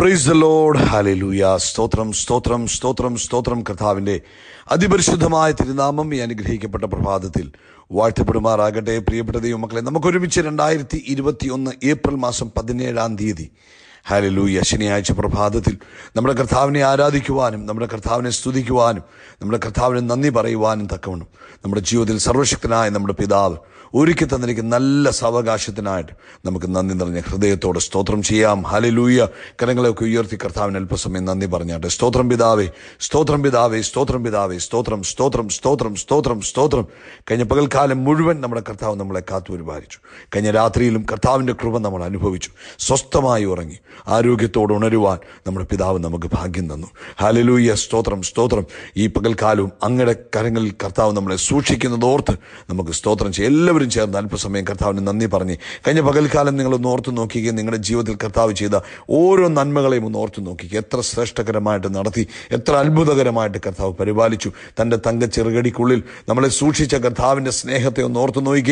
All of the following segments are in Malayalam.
പ്രൈസ് ദ ലോഡ് ഹാലലൂയ സ്തോത്രം സ്തോത്രം സ്തോത്രം സ്തോത്രം കർത്താവിൻ്റെ അതിപരിശുദ്ധമായ തിരുനാമം ഈ അനുഗ്രഹിക്കപ്പെട്ട പ്രഭാതത്തിൽ വാഴ്ത്തപ്പെടുമാറാകട്ടെ പ്രിയപ്പെട്ട ദൈവമക്കളെ നമുക്കൊരുമിച്ച് രണ്ടായിരത്തി ഇരുപത്തി ഒന്ന് ഏപ്രിൽ മാസം പതിനേഴാം തീയതി ഹാലലൂയ ശനിയാഴ്ച പ്രഭാതത്തിൽ നമ്മുടെ കർത്താവിനെ ആരാധിക്കുവാനും നമ്മുടെ കർത്താവിനെ സ്തുതിക്കുവാനും നമ്മുടെ കർത്താവിനെ നന്ദി പറയുവാനും തക്കവണ്ണം നമ്മുടെ ജീവിതത്തിൽ സർവശക്തനായ നമ്മുടെ പിതാവ് ഒരുക്കി തന്നിരിക്കുന്ന നല്ല സാവകാശത്തിനായിട്ട് നമുക്ക് നന്ദി നിറഞ്ഞ ഹൃദയത്തോടെ സ്തോത്രം ചെയ്യാം ഹലലൂയ കരങ്ങളെയൊക്കെ ഉയർത്തി കർത്താവിന് അല്പസമയം നന്ദി പറഞ്ഞാട്ടെ സ്തോത്രം പിതാവേ സ്തോത്രം പിതാവേ സ്തോത്രം പിതാവേ സ്തോത്രം സ്തോത്രം സ്തോത്രം സ്തോത്രം സ്തോത്രം കഴിഞ്ഞ പകൽക്കാലം മുഴുവൻ നമ്മുടെ കർത്താവ് നമ്മളെ കാത്തു പരിപാലിച്ചു കഴിഞ്ഞ രാത്രിയിലും കർത്താവിൻ്റെ കൃപ നമ്മൾ അനുഭവിച്ചു സ്വസ്ഥമായി ഉറങ്ങി ആരോഗ്യത്തോടെ ഉണരുവാൻ നമ്മുടെ പിതാവ് നമുക്ക് ഭാഗ്യം തന്നു ഹാലലൂയ സ്തോത്രം സ്തോത്രം ഈ പകൽക്കാലവും അങ്ങയുടെ കരങ്ങളിൽ കർത്താവ് നമ്മളെ സൂക്ഷിക്കുന്നതോർത്ത് നമുക്ക് സ്തോത്രം ചെയ്യാം എല്ലാവരും ചേർന്ന് അല്പസമയം കർത്താവിന് നന്ദി പറഞ്ഞ് കഴിഞ്ഞ പകൽക്കാലം നിങ്ങൾ ഒന്ന് ഓർത്ത് നോക്കിക്കുക നിങ്ങളുടെ ജീവിതത്തിൽ കർത്താവ് ചെയ്ത ഓരോ നന്മകളെയും ഒന്ന് ഓർത്ത് നോക്കിക്കുക എത്ര ശ്രേഷ്ഠകരമായിട്ട് നടത്തി എത്ര അത്ഭുതകരമായിട്ട് കർത്താവ് പരിപാലിച്ചു തൻ്റെ തങ്ക ചെറുകടിക്കുള്ളിൽ നമ്മളെ സൂക്ഷിച്ച കർത്താവിൻ്റെ സ്നേഹത്തെ ഒന്ന് ഓർത്ത് നോക്കുകയും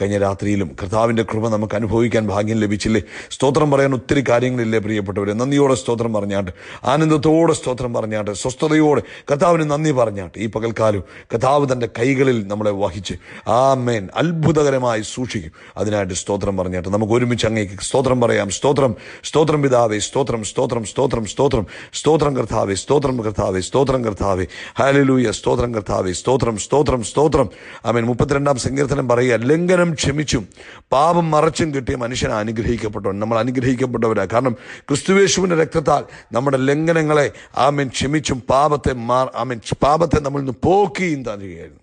കഴിഞ്ഞ രാത്രിയിലും കർത്താവിൻ്റെ കൃപ നമുക്ക് അനുഭവിക്കാൻ ഭാഗ്യം ലഭിച്ചില്ലേ സ്തോത്രം പറയാൻ ഒത്തിരി കാര്യങ്ങളിൽ ആയിരിക്കുമല്ലേ പ്രിയപ്പെട്ടവരെ നന്ദിയോടെ സ്തോത്രം പറഞ്ഞാട്ട് ആനന്ദത്തോടെ സ്തോത്രം പറഞ്ഞാട്ട് സ്വസ്ഥതയോടെ കഥാവിന് നന്ദി പറഞ്ഞാട്ട് ഈ പകൽക്കാലം കഥാവ് തൻ്റെ കൈകളിൽ നമ്മളെ വഹിച്ച് ആ മേൻ അത്ഭുതകരമായി സൂക്ഷിക്കും അതിനായിട്ട് സ്തോത്രം പറഞ്ഞാട്ട് നമുക്ക് ഒരുമിച്ച് അങ്ങേക്ക് സ്തോത്രം പറയാം സ്തോത്രം സ്തോത്രം പിതാവേ സ്തോത്രം സ്തോത്രം സ്തോത്രം സ്തോത്രം സ്തോത്രം കർത്താവേ സ്തോത്രം കർത്താവേ സ്തോത്രം കർത്താവേ ഹാലലൂയ സ്തോത്രം കർത്താവേ സ്തോത്രം സ്തോത്രം സ്തോത്രം ആമേൻ മുപ്പത്തിരണ്ടാം സങ്കീർത്തനം പറയുക ലംഘനം ക്ഷമിച്ചും പാപം മറച്ചും കിട്ടിയ മനുഷ്യനെ അനുഗ്രഹിക്കപ്പെട്ടവൻ നമ്മൾ അനുഗ്രഹിക്കപ്പെട്ടവരാ കാരണം കാരണം ക്രിസ്തുവേശുവിൻ്റെ രക്തത്താൽ നമ്മുടെ ലംഘനങ്ങളെ ആമൻ ക്ഷമിച്ചും പാപത്തെ മാർ ആമൻ പാപത്തെ നമ്മളിൽ നിന്ന് പോക്കിയും തരികയായിരുന്നു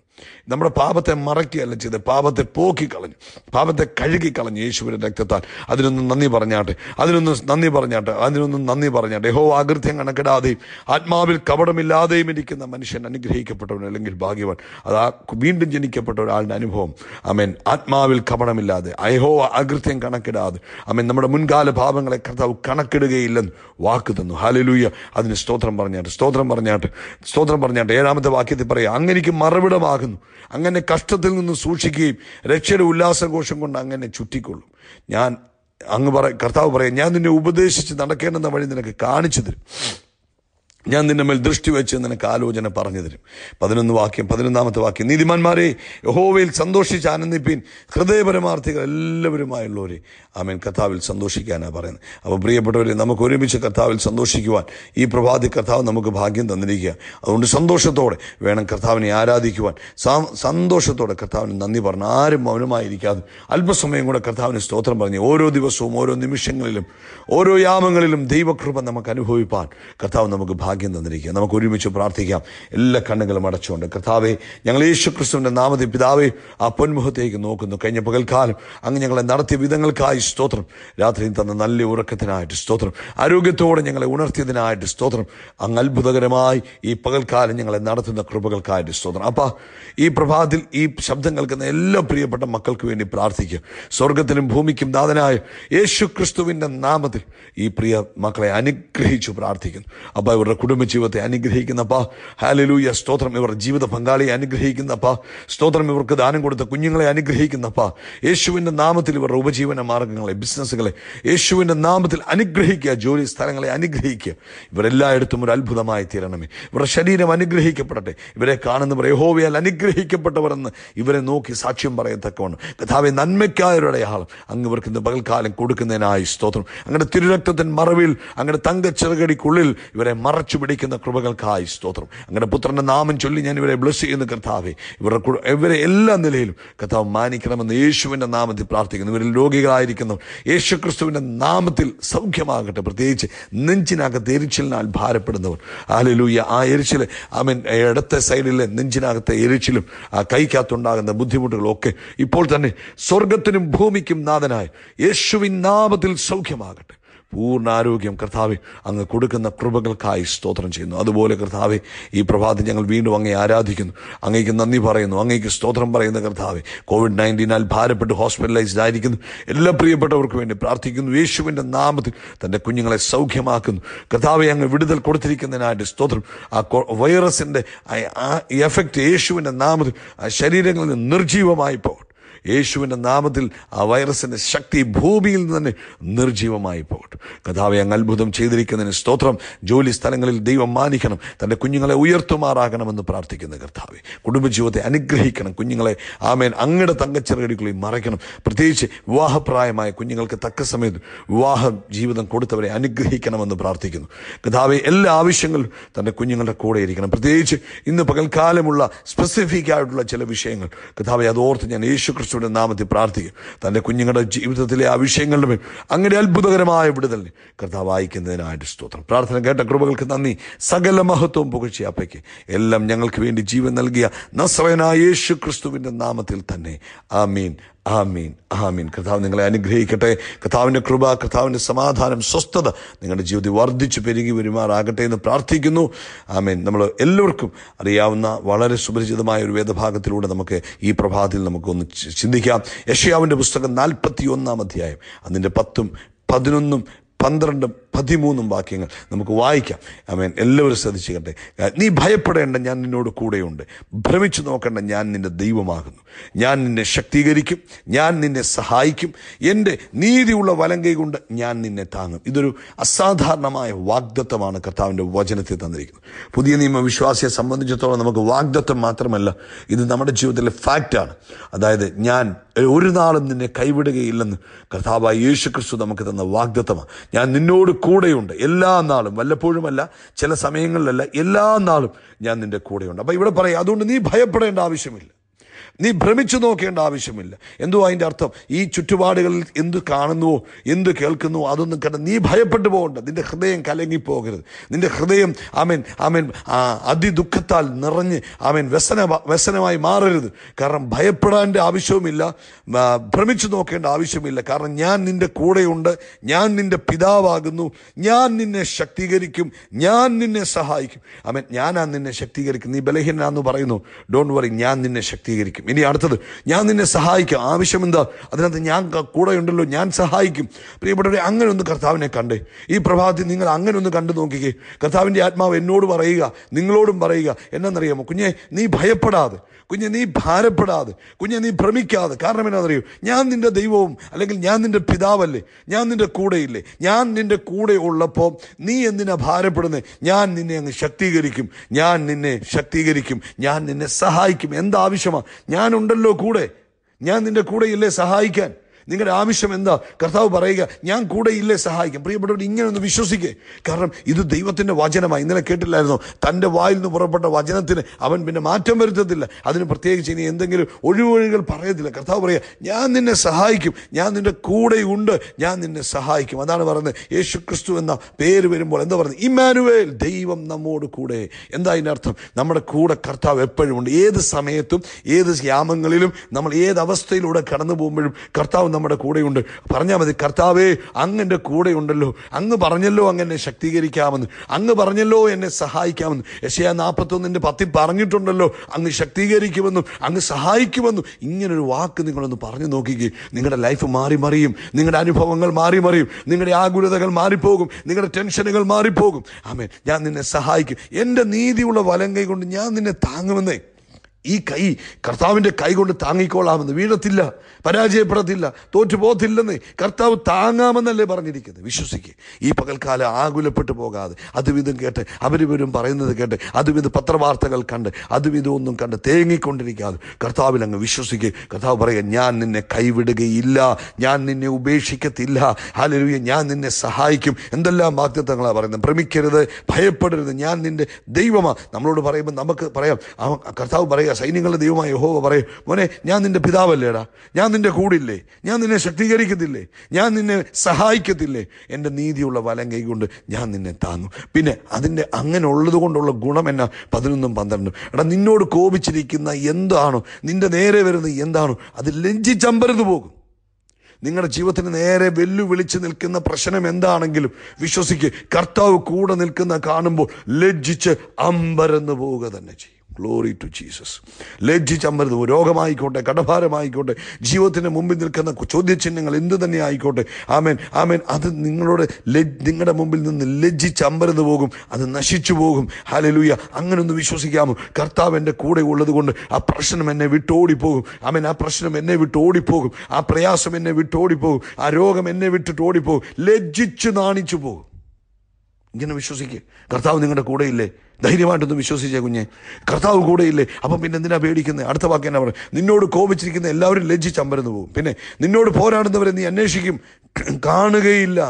നമ്മുടെ പാപത്തെ മറക്കുകയല്ല ചെയ്ത് പാപത്തെ പോക്കി കളഞ്ഞു പാപത്തെ കഴുകി കളഞ്ഞു യേശുവിൻ്റെ രക്തത്താൽ അതിനൊന്നും നന്ദി പറഞ്ഞാട്ടെ അതിനൊന്നും നന്ദി പറഞ്ഞാട്ടെ അതിനൊന്നും നന്ദി പറഞ്ഞാട്ടെ ഹോ ആകൃത്യം കണക്കിടാതെയും ആത്മാവിൽ കപടമില്ലാതെയും ഇരിക്കുന്ന മനുഷ്യൻ അനുഗ്രഹിക്കപ്പെട്ടവൻ അല്ലെങ്കിൽ ഭാഗ്യവാൻ അത് ആ വീണ്ടും ജനിക്കപ്പെട്ട ഒരാളുടെ അനുഭവം അമേൻ ആത്മാവിൽ കപടമില്ലാതെ അയഹോ ആകൃത്യം കണക്കിടാതെ അമേൻ നമ്മുടെ മുൻകാല പാപങ്ങളെ കർത്താവ് കണക്കിടുകയില്ലെന്ന് വാക്ക് തന്നു ഹാലലൂയ അതിന് സ്തോത്രം പറഞ്ഞാട്ട് സ്തോത്രം പറഞ്ഞാട്ട് സ്തോത്രം പറഞ്ഞാട്ട് ഏഴാമത്തെ വാക്യത്തിൽ പറയാം അങ്ങനെ മറുപടമാകുന്നു ഉണ്ടാകുന്നു അങ്ങനെ കഷ്ടത്തിൽ നിന്ന് സൂക്ഷിക്കുകയും രക്ഷയുടെ ഉല്ലാസഘോഷം കൊണ്ട് അങ്ങനെ ചുറ്റിക്കൊള്ളും ഞാൻ അങ്ങ് പറ കർത്താവ് പറയാം ഞാൻ നിന്നെ ഉപദേശിച്ച് നടക്കേണ്ടെന്ന വഴി നിനക്ക് കാണിച്ചു തരും ഞാൻ നിന്റെ മേൽ ദൃഷ്ടി വെച്ച് നിനക്ക് ആലോചന പറഞ്ഞു തരും പതിനൊന്ന് വാക്യം പതിനൊന്നാമത്തെ വാക്യം നീതിമാന്മാരെ യഹോവയിൽ സന്തോഷിച്ച് ആനന്ദിപ്പീൻ ഹൃദയപരമാർത്ഥികൾ എല്ലാവരുമായുള്ളവരെ ആമേൻ കർത്താവിൽ സന്തോഷിക്കാനാണ് പറയുന്നത് അപ്പോൾ പ്രിയപ്പെട്ടവരെ നമുക്ക് ഒരുമിച്ച് കർത്താവിൽ സന്തോഷിക്കുവാൻ ഈ പ്രഭാതി കർത്താവ് നമുക്ക് ഭാഗ്യം തന്നിരിക്കുക അതുകൊണ്ട് സന്തോഷത്തോടെ വേണം കർത്താവിനെ ആരാധിക്കുവാൻ സന്തോഷത്തോടെ കർത്താവിന് നന്ദി പറഞ്ഞു ആരും മൗനമായിരിക്കാതെ അല്പസമയം കൂടെ കർത്താവിന് സ്തോത്രം പറഞ്ഞു ഓരോ ദിവസവും ഓരോ നിമിഷങ്ങളിലും ഓരോ യാമങ്ങളിലും ദൈവകൃപ നമുക്ക് അനുഭവിപ്പാൻ കർത്താവ് നമുക്ക് ഭാഗ്യം ഭാഗ്യം തന്നിരിക്കുക നമുക്ക് ഒരുമിച്ച് പ്രാർത്ഥിക്കാം എല്ലാ കണ്ണുകളും അടച്ചുകൊണ്ട് കർത്താവെ ഞങ്ങൾ യേശു ക്രിസ്തുവിന്റെ നാമത്തിൽ പിതാവെ ആ പൊന്മുഖത്തേക്ക് നോക്കുന്നു കഴിഞ്ഞ പകൽക്കാലം അങ്ങ് ഞങ്ങളെ നടത്തിയ വിധങ്ങൾക്കായി സ്തോത്രം രാത്രിയിൽ തന്ന നല്ല ഉറക്കത്തിനായിട്ട് സ്തോത്രം ആരോഗ്യത്തോടെ ഞങ്ങളെ ഉണർത്തിയതിനായിട്ട് സ്തോത്രം അങ്ങ് അത്ഭുതകരമായി ഈ പകൽക്കാലം ഞങ്ങളെ നടത്തുന്ന കൃപകൾക്കായിട്ട് സ്തോത്രം അപ്പം ഈ പ്രഭാതത്തിൽ ഈ ശബ്ദം കേൾക്കുന്ന എല്ലാ പ്രിയപ്പെട്ട മക്കൾക്ക് വേണ്ടി പ്രാർത്ഥിക്കുക സ്വർഗത്തിനും ഭൂമിക്കും നാഥനായ യേശു ക്രിസ്തുവിൻ്റെ നാമത്തിൽ ഈ പ്രിയ മക്കളെ അനുഗ്രഹിച്ചു പ്രാർത്ഥിക്കുന്നു അപ്പം ഇവരുടെ കുടുംബജീവിതത്തെ അനുഗ്രഹിക്കുന്നപ്പ ഹാലലൂയ സ്തോത്രം ഇവർ ജീവിത പങ്കാളിയെ അനുഗ്രഹിക്കുന്നപ്പ സ്തോത്രം ഇവർക്ക് ദാനം കൊടുത്ത കുഞ്ഞുങ്ങളെ അനുഗ്രഹിക്കുന്നപ്പ യേശുവിൻ്റെ നാമത്തിൽ ഇവരുടെ ഉപജീവന മാർഗങ്ങളെ ബിസിനസ്സുകളെ യേശുവിൻ്റെ നാമത്തിൽ അനുഗ്രഹിക്കുക ജോലി സ്ഥലങ്ങളെ അനുഗ്രഹിക്കുക ഇവരെല്ലായിടത്തും ഒരു അത്ഭുതമായി തീരണമേ ഇവരുടെ ശരീരം അനുഗ്രഹിക്കപ്പെടട്ടെ ഇവരെ കാണുന്നവർ യഹോവയാൽ അനുഗ്രഹിക്കപ്പെട്ടവരെന്ന് ഇവരെ നോക്കി സാക്ഷ്യം പറയത്തക്കവണ് കഥാവെ നന്മയ്ക്കായവരുടെ ആളും അങ്ങ് ഇവർക്ക് ഇന്ന് പകൽക്കാലം കൊടുക്കുന്നതിനായി സ്തോത്രം അങ്ങനെ തിരുരക്തത്തിൻ മറവിൽ അങ്ങനെ ചെറുകടിക്കുള്ളിൽ ഇവരെ മറ അടച്ചുപിടിക്കുന്ന കൃപകൾക്കായി സ്തോത്രം അങ്ങനെ പുത്രന്റെ നാമം ചൊല്ലി ഞാൻ ഇവരെ ബ്ലസ് ചെയ്യുന്ന കർത്താവെ ഇവരുടെ ഇവരെ എല്ലാ നിലയിലും കർത്താവ് മാനിക്കണമെന്ന് യേശുവിൻ്റെ നാമത്തിൽ പ്രാർത്ഥിക്കുന്നു ഇവരിൽ രോഗികളായിരിക്കുന്നു യേശു ക്രിസ്തുവിൻ്റെ നാമത്തിൽ സൗഖ്യമാകട്ടെ പ്രത്യേകിച്ച് നെഞ്ചിനകത്ത് എരിച്ചിലിനാൽ ഭാരപ്പെടുന്നവർ ആലലൂയ ആ എരിച്ചിൽ ഐ മീൻ ഇടത്തെ സൈഡിലെ നെഞ്ചിനകത്തെ എരിച്ചിലും ആ കൈക്കകത്തുണ്ടാകുന്ന ബുദ്ധിമുട്ടുകളൊക്കെ ഇപ്പോൾ തന്നെ സ്വർഗത്തിനും ഭൂമിക്കും നാഥനായ യേശുവിൻ നാമത്തിൽ സൗഖ്യമാകട്ടെ പൂർണ്ണാരോഗ്യം കർത്താവ് അങ്ങ് കൊടുക്കുന്ന കൃപകൾക്കായി സ്തോത്രം ചെയ്യുന്നു അതുപോലെ കർത്താവ് ഈ പ്രഭാതം ഞങ്ങൾ വീണ്ടും അങ്ങേ ആരാധിക്കുന്നു അങ്ങേക്ക് നന്ദി പറയുന്നു അങ്ങേക്ക് സ്തോത്രം പറയുന്ന കർത്താവ് കോവിഡ് നയൻറ്റീനാൽ ഭാരപ്പെട്ട് ഹോസ്പിറ്റലൈസ്ഡ് ആയിരിക്കുന്നു എല്ലാ പ്രിയപ്പെട്ടവർക്ക് വേണ്ടി പ്രാർത്ഥിക്കുന്നു യേശുവിൻ്റെ നാമത്തിൽ തൻ്റെ കുഞ്ഞുങ്ങളെ സൗഖ്യമാക്കുന്നു കർത്താവെ അങ്ങ് വിടുതൽ കൊടുത്തിരിക്കുന്നതിനായിട്ട് സ്തോത്രം ആ വൈറസിൻ്റെ എഫക്റ്റ് യേശുവിൻ്റെ നാമത്തിൽ ആ ശരീരങ്ങളിൽ നിന്ന് നിർജീവമായി പോകട്ടെ യേശുവിൻ്റെ നാമത്തിൽ ആ വൈറസിൻ്റെ ശക്തി ഭൂമിയിൽ നിന്ന് തന്നെ നിർജീവമായി പോകട്ടെ കഥാവെ അങ്ങ് അത്ഭുതം ചെയ്തിരിക്കുന്നതിന് സ്തോത്രം ജോലി സ്ഥലങ്ങളിൽ ദൈവം മാനിക്കണം തൻ്റെ കുഞ്ഞുങ്ങളെ ഉയർത്തുമാറാകണമെന്ന് പ്രാർത്ഥിക്കുന്ന കർത്താവെ കുടുംബജീവിതത്തെ അനുഗ്രഹിക്കണം കുഞ്ഞുങ്ങളെ ആമേൻ അങ്ങയുടെ തങ്കച്ചിറകടിക്കുള്ളിൽ മറയ്ക്കണം പ്രത്യേകിച്ച് വിവാഹപ്രായമായ കുഞ്ഞുങ്ങൾക്ക് തക്ക സമയത്ത് വിവാഹ ജീവിതം കൊടുത്തവരെ അനുഗ്രഹിക്കണമെന്ന് പ്രാർത്ഥിക്കുന്നു കഥാവെ എല്ലാ ആവശ്യങ്ങളും തൻ്റെ കുഞ്ഞുങ്ങളുടെ കൂടെ ഇരിക്കണം പ്രത്യേകിച്ച് ഇന്ന് പകൽക്കാലമുള്ള സ്പെസിഫിക് ആയിട്ടുള്ള ചില വിഷയങ്ങൾ കഥാവെ അതോർത്ത് ഞാൻ യേശു ക്രിസ്തുവിൻ്റെ നാമത്തിൽ പ്രാർത്ഥിക്കും തൻ്റെ കുഞ്ഞുങ്ങളുടെ ജീവിതത്തിലെ ആ വിഷയങ്ങളുടെ മേൽ അങ്ങയുടെ അത്ഭുതകരമായ വിടുതൽ നൽകി കർത്താവ് വായിക്കുന്നതിനായിട്ട് സ്തോത്രം പ്രാർത്ഥന കേട്ട കൃപകൾക്ക് നന്ദി സകല മഹത്വവും അപ്പയ്ക്ക് എല്ലാം ഞങ്ങൾക്ക് വേണ്ടി ജീവൻ നൽകിയ നസവനായ യേശു ക്രിസ്തുവിൻ്റെ നാമത്തിൽ തന്നെ ആ ആ മീൻ മീൻ ആ മീൻ കർത്താവ് നിങ്ങളെ അനുഗ്രഹിക്കട്ടെ കർത്താവിൻ്റെ കൃപ കർത്താവിൻ്റെ സമാധാനം സ്വസ്ഥത നിങ്ങളുടെ ജീവിതത്തിൽ വർദ്ധിച്ചു പെരുകി വരുമാറാകട്ടെ എന്ന് പ്രാർത്ഥിക്കുന്നു ആ മീൻ നമ്മൾ എല്ലാവർക്കും അറിയാവുന്ന വളരെ സുപരിചിതമായ ഒരു വേദഭാഗത്തിലൂടെ നമുക്ക് ഈ പ്രഭാതത്തിൽ നമുക്കൊന്ന് ചിന്തിക്കാം യഷയാവിൻ്റെ പുസ്തകം നാൽപ്പത്തി ഒന്നാം അധ്യായം അതിൻ്റെ പത്തും പതിനൊന്നും പന്ത്രണ്ടും പതിമൂന്നും വാക്യങ്ങൾ നമുക്ക് വായിക്കാം ആമേൻ എല്ലാവരും ശ്രദ്ധിച്ചിട്ടെ നീ ഭയപ്പെടേണ്ട ഞാൻ നിന്നോട് കൂടെയുണ്ട് ഭ്രമിച്ചു നോക്കേണ്ട ഞാൻ നിന്റെ ദൈവമാകുന്നു ഞാൻ നിന്നെ ശക്തീകരിക്കും ഞാൻ നിന്നെ സഹായിക്കും എൻ്റെ നീതിയുള്ള വലങ്കൈ കൊണ്ട് ഞാൻ നിന്നെ താങ്ങും ഇതൊരു അസാധാരണമായ വാഗ്ദത്വമാണ് കർത്താവിൻ്റെ വചനത്തിൽ തന്നിരിക്കുന്നത് പുതിയ നിയമ വിശ്വാസിയെ സംബന്ധിച്ചിടത്തോളം നമുക്ക് വാഗ്ദത്വം മാത്രമല്ല ഇത് നമ്മുടെ ജീവിതത്തിലെ ഫാക്റ്റാണ് അതായത് ഞാൻ ഒരു നാളും നിന്നെ കൈവിടുകയില്ലെന്ന് കർത്താവായ യേശുക്രിസ്തു നമുക്ക് തന്ന വാഗ്ദത്തമാണ് ഞാൻ നിന്നോട് കൂടെയുണ്ട് എല്ലാ നാളും വല്ലപ്പോഴുമല്ല ചില സമയങ്ങളിലല്ല എല്ലാ നാളും ഞാൻ നിന്റെ കൂടെയുണ്ട് അപ്പം ഇവിടെ പറയാം അതുകൊണ്ട് നീ ഭയപ്പെടേണ്ട ആവശ്യമില്ല നീ ഭ്രമിച്ചു നോക്കേണ്ട ആവശ്യമില്ല എന്തോ അതിൻ്റെ അർത്ഥം ഈ ചുറ്റുപാടുകളിൽ എന്ത് കാണുന്നുവോ എന്ത് കേൾക്കുന്നു അതൊന്നും കണ്ട നീ ഭയപ്പെട്ടു പോകണ്ട നിന്റെ ഹൃദയം കലങ്ങിപ്പോകരുത് നിന്റെ ഹൃദയം ആമേൻ ആമേൻ അതിദുഃഖത്താൽ നിറഞ്ഞ് ആമേൻ വ്യസന വ്യസനമായി മാറരുത് കാരണം ഭയപ്പെടാൻ്റെ ആവശ്യവുമില്ല ഭ്രമിച്ചു നോക്കേണ്ട ആവശ്യമില്ല കാരണം ഞാൻ നിന്റെ കൂടെയുണ്ട് ഞാൻ നിന്റെ പിതാവാകുന്നു ഞാൻ നിന്നെ ശക്തീകരിക്കും ഞാൻ നിന്നെ സഹായിക്കും ആമേൻ ഞാനാ നിന്നെ ശക്തീകരിക്കും നീ ബലഹീനാന്ന് പറയുന്നു ഡോണ്ട് വറി ഞാൻ നിന്നെ ശക്തീകരിക്കും ഇനി അടുത്തത് ഞാൻ നിന്നെ സഹായിക്കാം ആവശ്യമെന്താ അതിനകത്ത് ഞാൻ കൂടെ ഉണ്ടല്ലോ ഞാൻ സഹായിക്കും പ്രിയപ്പെട്ടവരെ അങ്ങനെ ഒന്ന് കർത്താവിനെ കണ്ടേ ഈ പ്രഭാതത്തിൽ നിങ്ങൾ അങ്ങനെ ഒന്ന് കണ്ടു നോക്കിക്കേ കർത്താവിൻ്റെ ആത്മാവ് എന്നോട് പറയുക നിങ്ങളോടും പറയുക എന്നറിയാമോ കുഞ്ഞെ നീ ഭയപ്പെടാതെ കുഞ്ഞെ നീ ഭാരപ്പെടാതെ കുഞ്ഞെ നീ ഭ്രമിക്കാതെ കാരണം എന്നാണെന്നറിയോ ഞാൻ നിന്റെ ദൈവവും അല്ലെങ്കിൽ ഞാൻ നിന്റെ പിതാവല്ലേ ഞാൻ നിന്റെ കൂടെയില്ലേ ഞാൻ നിന്റെ കൂടെ ഉള്ളപ്പോൾ നീ എന്തിനാ ഭാരപ്പെടുന്നത് ഞാൻ നിന്നെ അങ്ങ് ശക്തീകരിക്കും ഞാൻ നിന്നെ ശക്തീകരിക്കും ഞാൻ നിന്നെ സഹായിക്കും എന്താവശ്യമാണ് ഞാനുണ്ടല്ലോ കൂടെ ഞാൻ നിന്റെ കൂടെയില്ലേ സഹായിക്കാൻ നിങ്ങളുടെ ആവശ്യം എന്താ കർത്താവ് പറയുക ഞാൻ കൂടെ ഇല്ലേ സഹായിക്കും പ്രിയപ്പെട്ടവർ ഇങ്ങനെ ഒന്ന് വിശ്വസിക്കേ കാരണം ഇത് ദൈവത്തിൻ്റെ വചനമായി ഇന്നലെ കേട്ടില്ലായിരുന്നോ തൻ്റെ വായിൽ നിന്ന് പുറപ്പെട്ട വചനത്തിന് അവൻ പിന്നെ മാറ്റം വരുത്തത്തില്ല അതിന് പ്രത്യേകിച്ച് ഇനി എന്തെങ്കിലും ഒഴിവൊഴികൾ പറയത്തില്ല കർത്താവ് പറയുക ഞാൻ നിന്നെ സഹായിക്കും ഞാൻ നിൻ്റെ കൂടെയുണ്ട് ഞാൻ നിന്നെ സഹായിക്കും അതാണ് പറയുന്നത് യേശു ക്രിസ്തു എന്ന പേര് വരുമ്പോൾ എന്താ പറയുന്നത് ഇമാനുവേൽ ദൈവം നമ്മോട് കൂടെ എന്താ അതിൻ്റെ അർത്ഥം നമ്മുടെ കൂടെ കർത്താവ് എപ്പോഴും ഉണ്ട് ഏത് സമയത്തും ഏത് യാമങ്ങളിലും നമ്മൾ ഏത് അവസ്ഥയിലൂടെ കടന്നു പോകുമ്പോഴും കർത്താവ് നമ്മുടെ കൂടെയുണ്ട് പറഞ്ഞാൽ മതി കർത്താവേ കൂടെ കൂടെയുണ്ടല്ലോ അങ്ങ് പറഞ്ഞല്ലോ അങ്ങനെ ശക്തീകരിക്കാമെന്ന് അങ്ങ് പറഞ്ഞല്ലോ എന്നെ സഹായിക്കാമെന്ന് യശയ നാൽപ്പത്തൊന്നിൻ്റെ പത്തി പറഞ്ഞിട്ടുണ്ടല്ലോ അങ്ങ് ശക്തീകരിക്കുമെന്നും അങ്ങ് സഹായിക്കുമെന്നും ഇങ്ങനൊരു വാക്ക് നിങ്ങളൊന്ന് പറഞ്ഞു നോക്കിക്കേ നിങ്ങളുടെ ലൈഫ് മാറി മറിയും നിങ്ങളുടെ അനുഭവങ്ങൾ മാറി മറിയും നിങ്ങളുടെ ആകുലതകൾ മാറിപ്പോകും നിങ്ങളുടെ ടെൻഷനുകൾ മാറിപ്പോകും ആമേൻ ഞാൻ നിന്നെ സഹായിക്കും എൻ്റെ നീതിയുള്ള വലം കൈ കൊണ്ട് ഞാൻ നിന്നെ താങ്ങുമെന്നേ ഈ കൈ കർത്താവിൻ്റെ കൈ കൊണ്ട് താങ്ങിക്കോളാമെന്ന് വീഴത്തില്ല പരാജയപ്പെടത്തില്ല പോകത്തില്ലെന്ന് കർത്താവ് താങ്ങാമെന്നല്ലേ പറഞ്ഞിരിക്കുന്നത് വിശ്വസിക്കുക ഈ പകൽക്കാലം ആകുലപ്പെട്ടു പോകാതെ അതുവിധം കേട്ട് അവരിവരും പറയുന്നത് കേട്ട് അതുവിധ പത്രവാർത്തകൾ കണ്ട് അതുവിധം ഒന്നും കണ്ട് തേങ്ങിക്കൊണ്ടിരിക്കാതെ കർത്താവിൽ അങ്ങ് വിശ്വസിക്കുക കർത്താവ് പറയുക ഞാൻ നിന്നെ കൈവിടുകയില്ല ഞാൻ നിന്നെ ഉപേക്ഷിക്കത്തില്ല ഹാലരുവിയ ഞാൻ നിന്നെ സഹായിക്കും എന്തെല്ലാം വാക്തത്വങ്ങളാണ് പറയുന്നത് ഭ്രമിക്കരുത് ഭയപ്പെടരുത് ഞാൻ നിന്റെ ദൈവമാണ് നമ്മളോട് പറയുമ്പോൾ നമുക്ക് പറയാം കർത്താവ് പറയുക പറയുക സൈന്യങ്ങളുടെ ദൈവമായ യഹോവ പറയും മോനെ ഞാൻ നിന്റെ പിതാവല്ലേടാ ഞാൻ നിന്റെ കൂടില്ലേ ഞാൻ നിന്നെ ശക്തീകരിക്കത്തില്ലേ ഞാൻ നിന്നെ സഹായിക്കത്തില്ലേ എൻ്റെ നീതിയുള്ള വലം കൈകൊണ്ട് ഞാൻ നിന്നെ താന്നു പിന്നെ അതിൻ്റെ അങ്ങനെ ഉള്ളത് കൊണ്ടുള്ള ഗുണം എന്നാ പതിനൊന്നും പന്ത്രണ്ടും എടാ നിന്നോട് കോപിച്ചിരിക്കുന്ന എന്താണോ നിന്റെ നേരെ വരുന്നത് എന്താണോ അത് ലഞ്ചിച്ചമ്പരത് പോകും നിങ്ങളുടെ ജീവിതത്തിന് നേരെ വെല്ലുവിളിച്ച് നിൽക്കുന്ന പ്രശ്നം എന്താണെങ്കിലും വിശ്വസിക്ക് കർത്താവ് കൂടെ നിൽക്കുന്ന കാണുമ്പോൾ ലജ്ജിച്ച് അമ്പരന്ന് പോവുക തന്നെ ചെയ്യും ഗ്ലോറി ടു ജീസസ് ലജ്ജിച്ചമ്പരുത് രോഗമായിക്കോട്ടെ കടഭാരമായിക്കോട്ടെ ജീവിതത്തിന് മുമ്പിൽ നിൽക്കുന്ന ചോദ്യചിഹ്നങ്ങൾ എന്ത് തന്നെ ആയിക്കോട്ടെ ആമേൻ ആമേൻ അത് നിങ്ങളോട് നിങ്ങളുടെ മുമ്പിൽ നിന്ന് ലജ്ജിച്ചമ്പരുത് പോകും അത് നശിച്ചു പോകും ഹലലൂയ അങ്ങനൊന്ന് വിശ്വസിക്കാമോ കർത്താവ് എൻ്റെ കൂടെ ഉള്ളത് കൊണ്ട് ആ പ്രശ്നം എന്നെ വിട്ടോടിപ്പോകും ആമേൻ ആ പ്രശ്നം എന്നെ വിട്ട് ഓടിപ്പോകും ആ പ്രയാസം എന്നെ വിട്ട് ആ രോഗം എന്നെ വിട്ടിട്ട് ഓടിപ്പോകും ലജ്ജിച്ച് നാണിച്ചു പോകും ഇങ്ങനെ വിശ്വസിക്കുക കർത്താവ് നിങ്ങളുടെ കൂടെയില്ലേ ധൈര്യമായിട്ടൊന്നും വിശ്വസിച്ചേ കുഞ്ഞെ കർത്താവ് കൂടെയില്ലേ അപ്പം പിന്നെ എന്തിനാ പേടിക്കുന്നത് അടുത്ത വാക്യം എന്നാ നിന്നോട് കോപിച്ചിരിക്കുന്ന എല്ലാവരും അമ്പരന്ന് പോകും പിന്നെ നിന്നോട് പോരാടുന്നവരെ നീ അന്വേഷിക്കും കാണുകയില്ല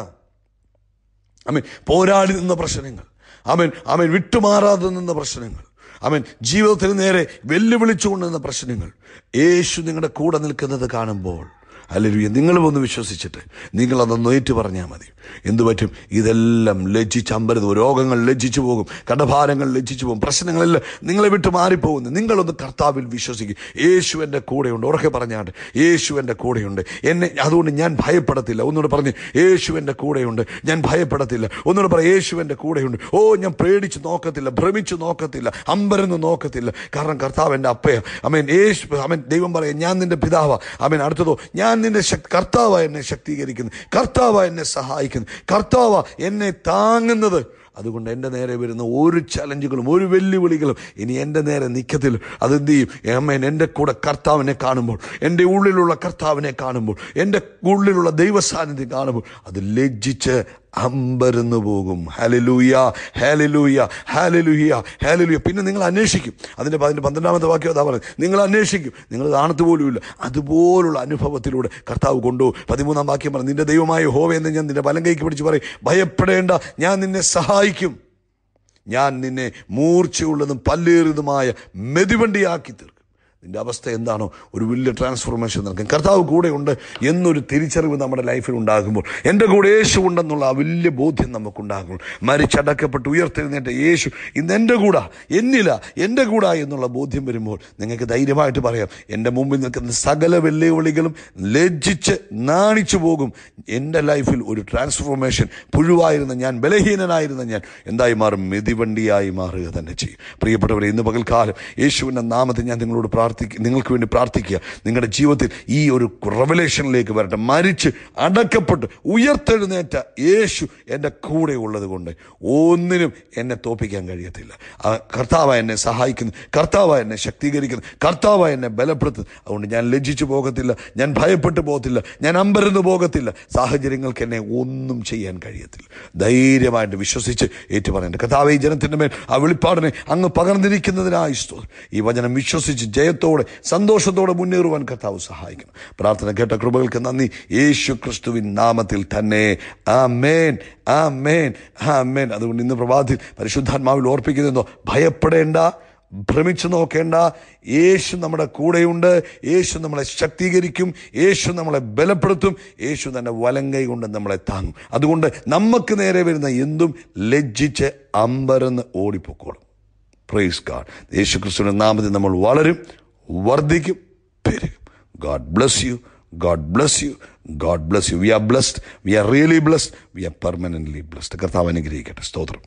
ആമേൻ പോരാടി നിന്ന പ്രശ്നങ്ങൾ ആമേൻ ആമേൻ വിട്ടുമാറാതെ നിന്ന പ്രശ്നങ്ങൾ ആമേൻ ജീവിതത്തിന് നേരെ വെല്ലുവിളിച്ചുകൊണ്ടിരുന്ന പ്രശ്നങ്ങൾ യേശു നിങ്ങളുടെ കൂടെ നിൽക്കുന്നത് കാണുമ്പോൾ അല്ലെങ്കിൽ നിങ്ങളും ഒന്ന് വിശ്വസിച്ചിട്ട് നിങ്ങളതൊന്ന് ഏറ്റു പറഞ്ഞാൽ മതി എന്തു പറ്റും ഇതെല്ലാം ലജ്ജിച്ച് അമ്പരത് രോഗങ്ങൾ ലജ്ജിച്ചു പോകും കടഭാരങ്ങൾ ലജ്ജിച്ചു പോകും പ്രശ്നങ്ങളെല്ലാം നിങ്ങളെ വിട്ട് മാറിപ്പോകുന്നു നിങ്ങളൊന്ന് കർത്താവിൽ വിശ്വസിക്കും യേശു എൻ്റെ കൂടെയുണ്ട് ഉറക്കെ പറഞ്ഞാണ്ട് യേശു എൻ്റെ കൂടെയുണ്ട് എന്നെ അതുകൊണ്ട് ഞാൻ ഭയപ്പെടത്തില്ല ഒന്നുകൂടെ പറഞ്ഞ് യേശു എൻ്റെ കൂടെയുണ്ട് ഞാൻ ഭയപ്പെടത്തില്ല ഒന്നുകൂടെ പറ യേശു എൻ്റെ കൂടെയുണ്ട് ഓ ഞാൻ പേടിച്ച് നോക്കത്തില്ല ഭ്രമിച്ചു നോക്കത്തില്ല അമ്പരന്ന് നോക്കത്തില്ല കാരണം കർത്താവ് എൻ്റെ അപ്പയ അമേൻ യേശു അമേൻ ദൈവം പറയാം ഞാൻ നിൻ്റെ പിതാവാണ് അമേൻ അടുത്തതോ ഞാൻ നിന്നെ കർത്താവ എന്നെ ശക്തീകരിക്കുന്നു കർത്താവ എന്നെ സഹായിക്കുന്നു കർത്താവ എന്നെ താങ്ങുന്നത് അതുകൊണ്ട് എൻ്റെ നേരെ വരുന്ന ഒരു ചലഞ്ചുകളും ഒരു വെല്ലുവിളികളും ഇനി എൻ്റെ നേരെ നിൽക്കത്തിൽ അതെന്ത് ചെയ്യും ഏമ്മൻ എൻ്റെ കൂടെ കർത്താവിനെ കാണുമ്പോൾ എൻ്റെ ഉള്ളിലുള്ള കർത്താവിനെ കാണുമ്പോൾ എൻ്റെ ഉള്ളിലുള്ള ദൈവസാന്നിധ്യം കാണുമ്പോൾ അത് ലജ്ജിച്ച് അമ്പരന്നു പോകും ഹലലൂയ ഹലലൂയ ഹലലുഹിയ ഹലലുയ പിന്നെ നിങ്ങൾ അന്വേഷിക്കും അതിൻ്റെ അതിൻ്റെ പന്ത്രണ്ടാമത്തെ വാക്യം അതാ പറയുന്നത് നിങ്ങൾ അന്വേഷിക്കും നിങ്ങൾ കാണത്ത് പോലുമില്ല അതുപോലുള്ള അനുഭവത്തിലൂടെ കർത്താവ് കൊണ്ടുപോകും പതിമൂന്നാം വാക്യം പറഞ്ഞു നിൻ്റെ ദൈവമായ ഹോവയെന്ന് ഞാൻ നിൻ്റെ വലം കൈക്ക് പിടിച്ച് പറയും ഭയപ്പെടേണ്ട ഞാൻ നിന്നെ സഹായിക്കും ഞാൻ നിന്നെ മൂർച്ചയുള്ളതും പല്ലേറിയതുമായ മെതിവണ്ടിയാക്കി തീർക്കും നിന്റെ അവസ്ഥ എന്താണോ ഒരു വലിയ ട്രാൻസ്ഫോർമേഷൻ നൽകും കർത്താവ് കൂടെയുണ്ട് എന്നൊരു തിരിച്ചറിവ് നമ്മുടെ ലൈഫിൽ ഉണ്ടാകുമ്പോൾ എൻ്റെ കൂടെ യേശു ഉണ്ടെന്നുള്ള ആ വലിയ ബോധ്യം നമുക്കുണ്ടാകുമ്പോൾ മരിച്ചടക്കപ്പെട്ട് ഉയർത്തെഴുന്നേറ്റ യേശു ഇന്ന് എൻ്റെ കൂടെ എന്നില്ല എൻ്റെ കൂടെ എന്നുള്ള ബോധ്യം വരുമ്പോൾ നിങ്ങൾക്ക് ധൈര്യമായിട്ട് പറയാം എൻ്റെ മുമ്പിൽ നിൽക്കുന്ന സകല വെല്ലുവിളികളും ലജ്ജിച്ച് നാണിച്ചു പോകും എൻ്റെ ലൈഫിൽ ഒരു ട്രാൻസ്ഫോർമേഷൻ പുഴുവായിരുന്ന ഞാൻ ബലഹീനനായിരുന്ന ഞാൻ എന്തായി മാറും മെതിവണ്ടിയായി മാറുക തന്നെ ചെയ്യും പ്രിയപ്പെട്ടവരെ ഇന്ന് പകൽക്കാലം യേശുവിൻ്റെ നാമത്തിൽ ഞാൻ നിങ്ങളോട് പ്രാർത്ഥിക്കും പ്രാർത്ഥിക്കുക നിങ്ങൾക്ക് വേണ്ടി പ്രാർത്ഥിക്കുക നിങ്ങളുടെ ജീവിതത്തിൽ ഈ ഒരു റവലേഷനിലേക്ക് വരട്ടെ മരിച്ച് അടക്കപ്പെട്ട് ഉയർത്തെഴുന്നേറ്റ യേശു എൻ്റെ കൂടെ ഉള്ളത് കൊണ്ട് ഒന്നിനും എന്നെ തോപ്പിക്കാൻ കഴിയത്തില്ല കർത്താവ് എന്നെ സഹായിക്കുന്നു കർത്താവ് എന്നെ ശക്തീകരിക്കുന്നു കർത്താവ് എന്നെ ബലപ്പെടുത്തുന്നു അതുകൊണ്ട് ഞാൻ ലജ്ജിച്ചു പോകത്തില്ല ഞാൻ ഭയപ്പെട്ടു പോകത്തില്ല ഞാൻ അമ്പരന്ന് പോകത്തില്ല സാഹചര്യങ്ങൾക്ക് എന്നെ ഒന്നും ചെയ്യാൻ കഴിയത്തില്ല ധൈര്യമായിട്ട് വിശ്വസിച്ച് ഏറ്റുപറയേണ്ട കർത്താവ് ഈ ജനത്തിൻ്റെ മേൽ ആ വെളിപ്പാടിനെ അങ്ങ് പകർന്നിരിക്കുന്നതിനായി ഈ വചനം വിശ്വസിച്ച് ജയ ധൈര്യത്തോടെ സന്തോഷത്തോടെ മുന്നേറുവാൻ കർത്താവ് സഹായിക്കണം പ്രാർത്ഥന കേട്ട കൃപകൾക്ക് നന്ദി യേശു ക്രിസ്തുവിൻ നാമത്തിൽ തന്നെ ആ മേൻ ആ മേൻ ആ മേൻ അതുകൊണ്ട് ഇന്ന് പ്രഭാതത്തിൽ പരിശുദ്ധാത്മാവിൽ ഓർപ്പിക്കുന്നതെന്തോ ഭയപ്പെടേണ്ട ഭ്രമിച്ചു നോക്കേണ്ട യേശു നമ്മുടെ കൂടെയുണ്ട് യേശു നമ്മളെ ശക്തീകരിക്കും യേശു നമ്മളെ ബലപ്പെടുത്തും യേശു തന്നെ വലങ്കൈ കൊണ്ട് നമ്മളെ താങ്ങും അതുകൊണ്ട് നമുക്ക് നേരെ വരുന്ന എന്തും ലജ്ജിച്ച് അമ്പരന്ന് ഓടിപ്പോക്കോളും പ്രൈസ് ഗാഡ് യേശു ക്രിസ്തുവിൻ്റെ നാമത്തിൽ നമ്മൾ വളരും വർദ്ധിക്കും പെരുകും God bless you God bless you God bless you we are blessed we are really blessed we are permanently blessed കർത്താവ് അനുഗ്രഹിക്കട്ടെ സ്തോത്രം